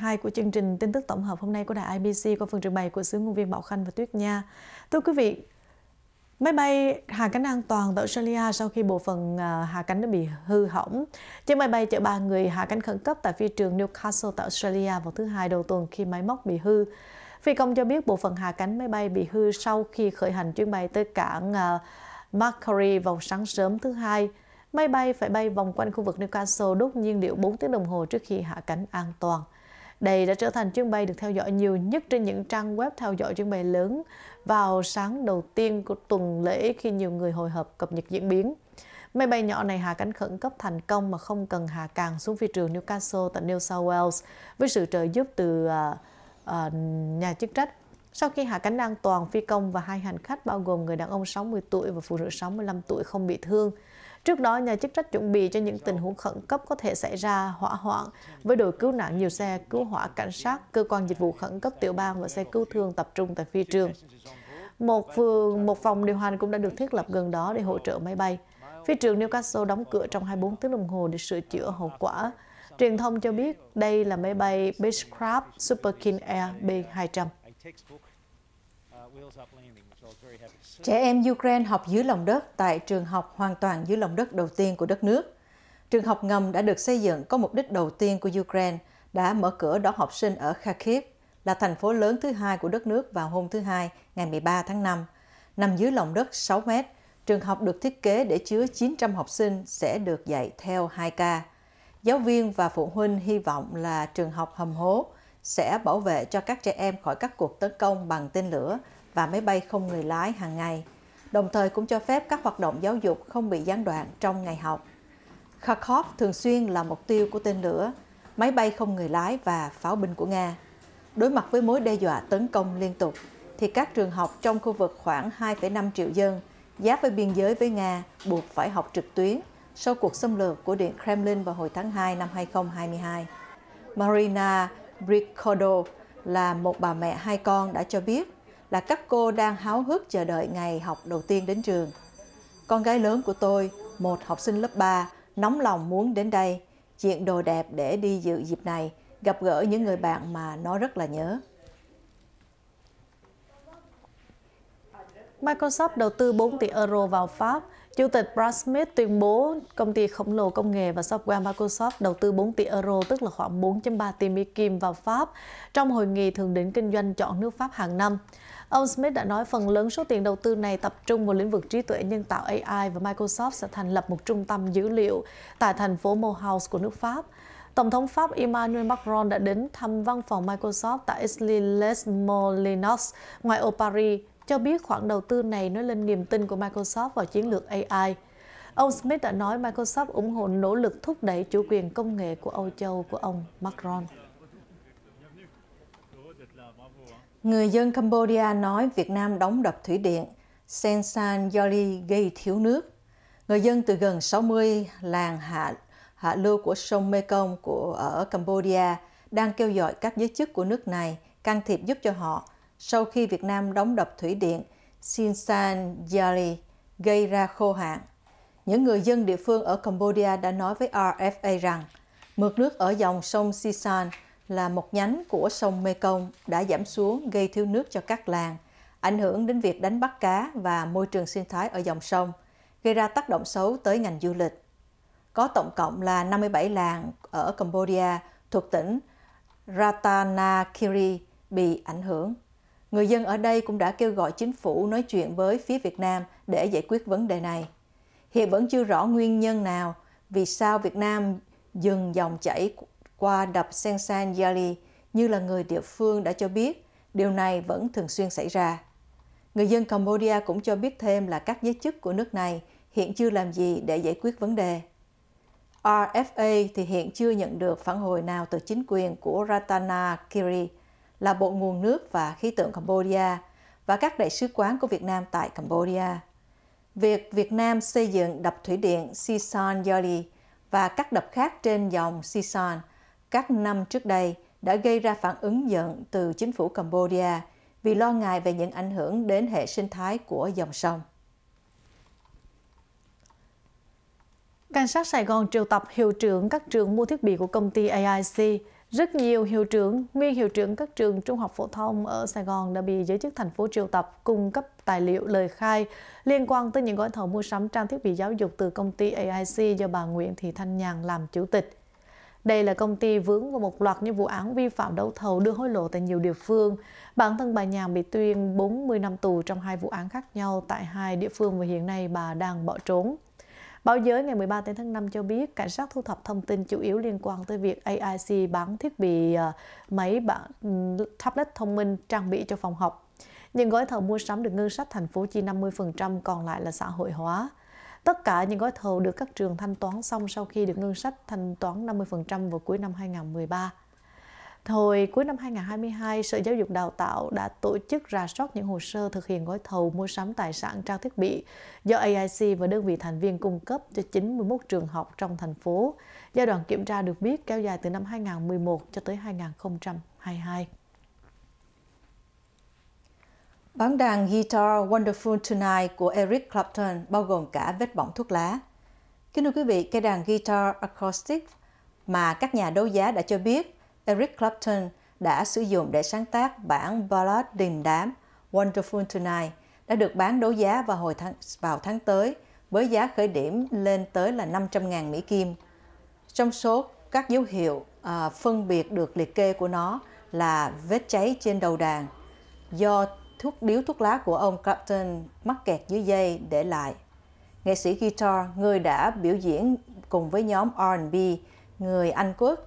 2 của chương trình tin tức tổng hợp hôm nay của đài IBC qua phần trình bày của sứ ngôn viên Bảo Khanh và Tuyết Nha. Thưa quý vị, Máy bay hạ cánh an toàn tại Australia sau khi bộ phận à, hạ cánh đã bị hư hỏng. Chiếc máy bay chở ba người hạ cánh khẩn cấp tại phi trường Newcastle tại Australia vào thứ hai đầu tuần khi máy móc bị hư. Phi công cho biết bộ phận hạ cánh máy bay bị hư sau khi khởi hành chuyến bay tới cảng à, Macquarie vào sáng sớm thứ hai. Máy bay phải bay vòng quanh khu vực Newcastle đốt nhiên liệu 4 tiếng đồng hồ trước khi hạ cánh an toàn. Đây đã trở thành chuyến bay được theo dõi nhiều nhất trên những trang web theo dõi chuyến bay lớn vào sáng đầu tiên của tuần lễ khi nhiều người hồi hộp cập nhật diễn biến. Máy bay nhỏ này hạ cánh khẩn cấp thành công mà không cần hạ càng xuống phi trường Newcastle tại New South Wales với sự trợ giúp từ uh, uh, nhà chức trách. Sau khi hạ cánh an toàn, phi công và hai hành khách bao gồm người đàn ông 60 tuổi và phụ nữ 65 tuổi không bị thương. Trước đó, nhà chức trách chuẩn bị cho những tình huống khẩn cấp có thể xảy ra hỏa hoạn với đội cứu nạn nhiều xe, cứu hỏa cảnh sát, cơ quan dịch vụ khẩn cấp tiểu bang và xe cứu thương tập trung tại phi trường. Một phường, một phòng điều hành cũng đã được thiết lập gần đó để hỗ trợ máy bay. Phi trường Newcastle đóng cửa trong 24 tiếng đồng hồ để sửa chữa hậu quả. Truyền thông cho biết đây là máy bay Beechcraft Super King Air B200. Trẻ em Ukraine học dưới lòng đất tại trường học hoàn toàn dưới lòng đất đầu tiên của đất nước. Trường học ngầm đã được xây dựng có mục đích đầu tiên của Ukraine đã mở cửa đón học sinh ở Kharkiv, là thành phố lớn thứ hai của đất nước vào hôm thứ Hai, ngày 13 tháng 5. Nằm dưới lòng đất 6 mét, trường học được thiết kế để chứa 900 học sinh sẽ được dạy theo 2 ca. Giáo viên và phụ huynh hy vọng là trường học hầm hố sẽ bảo vệ cho các trẻ em khỏi các cuộc tấn công bằng tên lửa và máy bay không người lái hàng ngày, đồng thời cũng cho phép các hoạt động giáo dục không bị gián đoạn trong ngày học. Kharkov thường xuyên là mục tiêu của tên lửa, máy bay không người lái và pháo binh của Nga. Đối mặt với mối đe dọa tấn công liên tục, thì các trường học trong khu vực khoảng 2,5 triệu dân giáp với biên giới với Nga buộc phải học trực tuyến sau cuộc xâm lược của Điện Kremlin vào hồi tháng 2 năm 2022. Marina Bricodo là một bà mẹ hai con đã cho biết là các cô đang háo hức chờ đợi ngày học đầu tiên đến trường. Con gái lớn của tôi, một học sinh lớp 3, nóng lòng muốn đến đây, diện đồ đẹp để đi dự dịp này, gặp gỡ những người bạn mà nó rất là nhớ. Microsoft đầu tư 4 tỷ euro vào Pháp – Chủ tịch Brad Smith tuyên bố công ty khổng lồ công nghệ và software Microsoft đầu tư 4 tỷ euro, tức là khoảng 4.3 tỷ Mỹ Kim vào Pháp trong hội nghị thượng đỉnh kinh doanh chọn nước Pháp hàng năm. Ông Smith đã nói phần lớn số tiền đầu tư này tập trung vào lĩnh vực trí tuệ nhân tạo AI và Microsoft sẽ thành lập một trung tâm dữ liệu tại thành phố Monthouse của nước Pháp. Tổng thống Pháp Emmanuel Macron đã đến thăm văn phòng Microsoft tại Isly Les Moulineaux, ngoài ô Paris, cho biết khoản đầu tư này nói lên niềm tin của Microsoft vào chiến lược AI. Ông Smith đã nói Microsoft ủng hộ nỗ lực thúc đẩy chủ quyền công nghệ của Âu Châu của ông Macron. Người dân Cambodia nói Việt Nam đóng đập thủy điện Sen San Yoli gây thiếu nước. Người dân từ gần 60 làng hạ hạ lưu của sông Mekong của ở Cambodia đang kêu gọi các giới chức của nước này can thiệp giúp cho họ sau khi Việt Nam đóng đập thủy điện Sinsan Yali gây ra khô hạn. Những người dân địa phương ở Cambodia đã nói với RFA rằng mực nước ở dòng sông Sisan là một nhánh của sông Mekong đã giảm xuống gây thiếu nước cho các làng, ảnh hưởng đến việc đánh bắt cá và môi trường sinh thái ở dòng sông, gây ra tác động xấu tới ngành du lịch. Có tổng cộng là 57 làng ở Cambodia thuộc tỉnh Ratanakiri bị ảnh hưởng. Người dân ở đây cũng đã kêu gọi chính phủ nói chuyện với phía Việt Nam để giải quyết vấn đề này. Hiện vẫn chưa rõ nguyên nhân nào vì sao Việt Nam dừng dòng chảy qua đập Sen San Yali như là người địa phương đã cho biết, điều này vẫn thường xuyên xảy ra. Người dân Cambodia cũng cho biết thêm là các giới chức của nước này hiện chưa làm gì để giải quyết vấn đề. RFA thì hiện chưa nhận được phản hồi nào từ chính quyền của Ratana Kiri, là Bộ Nguồn nước và Khí tượng Cambodia và các đại sứ quán của Việt Nam tại Cambodia. Việc Việt Nam xây dựng đập thủy điện Sisan Yoli và các đập khác trên dòng Sisan các năm trước đây đã gây ra phản ứng giận từ chính phủ Cambodia vì lo ngại về những ảnh hưởng đến hệ sinh thái của dòng sông. Cảnh sát Sài Gòn triệu tập hiệu trưởng các trường mua thiết bị của công ty AIC rất nhiều hiệu trưởng, nguyên hiệu trưởng các trường trung học phổ thông ở Sài Gòn đã bị giới chức thành phố triệu tập cung cấp tài liệu lời khai liên quan tới những gói thầu mua sắm trang thiết bị giáo dục từ công ty AIC do bà Nguyễn Thị Thanh Nhàn làm chủ tịch. Đây là công ty vướng vào một loạt những vụ án vi phạm đấu thầu đưa hối lộ tại nhiều địa phương. Bản thân bà Nhàn bị tuyên 40 năm tù trong hai vụ án khác nhau tại hai địa phương và hiện nay bà đang bỏ trốn. Báo giới ngày 13 tháng 5 cho biết cảnh sát thu thập thông tin chủ yếu liên quan tới việc AIC bán thiết bị ờ, máy bản tablet thông minh trang bị cho phòng học. Những gói thầu mua sắm được ngân sách thành phố chi 50% còn lại là xã hội hóa. Tất cả những gói thầu được các trường thanh toán xong sau khi được ngân sách thanh toán 50% vào cuối năm 2013 thời cuối năm 2022, Sở Giáo dục Đào tạo đã tổ chức rà soát những hồ sơ thực hiện gói thầu mua sắm tài sản trang thiết bị do AIC và đơn vị thành viên cung cấp cho 91 trường học trong thành phố. Giai đoạn kiểm tra được biết kéo dài từ năm 2011 cho tới 2022. Bán đàn guitar Wonderful Tonight của Eric Clapton bao gồm cả vết bỏng thuốc lá. Kính thưa quý vị, cây đàn guitar acoustic mà các nhà đấu giá đã cho biết Eric Clapton đã sử dụng để sáng tác bản ballad đình đám Wonderful Tonight đã được bán đấu giá vào hồi tháng, vào tháng tới với giá khởi điểm lên tới là 500.000 Mỹ Kim. Trong số các dấu hiệu à, phân biệt được liệt kê của nó là vết cháy trên đầu đàn do thuốc điếu thuốc lá của ông Clapton mắc kẹt dưới dây để lại. Nghệ sĩ guitar, người đã biểu diễn cùng với nhóm R&B, người Anh quốc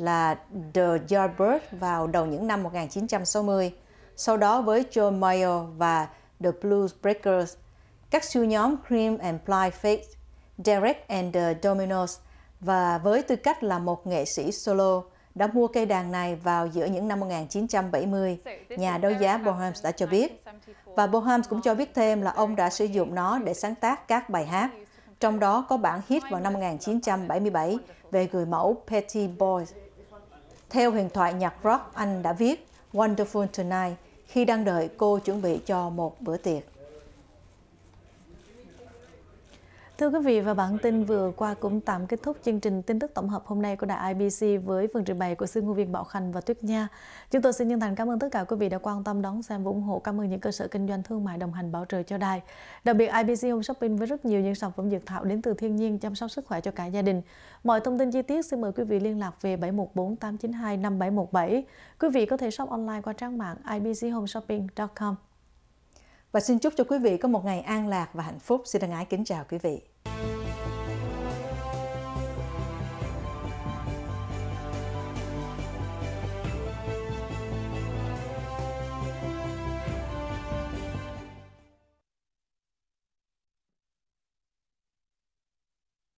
là The Yardbirds vào đầu những năm 1960, sau đó với John Mayer và The Blues Breakers, các siêu nhóm Cream and Blind Faith, Derek and the Dominos và với tư cách là một nghệ sĩ solo đã mua cây đàn này vào giữa những năm 1970, nhà đấu giá Bohams đã cho biết. Và Bohams cũng cho biết thêm là ông đã sử dụng nó để sáng tác các bài hát, trong đó có bản hit vào năm 1977 về người mẫu Petty Boys. Theo huyền thoại nhạc rock, anh đã viết Wonderful Tonight khi đang đợi cô chuẩn bị cho một bữa tiệc. Thưa quý vị và bản tin vừa qua cũng tạm kết thúc chương trình tin tức tổng hợp hôm nay của đài IBC với phần trình bày của sư ngô viên Bảo Khanh và Tuyết Nha. Chúng tôi xin chân thành cảm ơn tất cả quý vị đã quan tâm đón xem và ủng hộ. Cảm ơn những cơ sở kinh doanh thương mại đồng hành bảo trợ cho đài. Đặc biệt IBC Home Shopping với rất nhiều những sản phẩm dược thảo đến từ thiên nhiên chăm sóc sức khỏe cho cả gia đình. Mọi thông tin chi tiết xin mời quý vị liên lạc về 7148925717. Quý vị có thể shop online qua trang mạng ibchomeshopping.com. Và xin chúc cho quý vị có một ngày an lạc và hạnh phúc. Xin thân ái kính chào quý vị.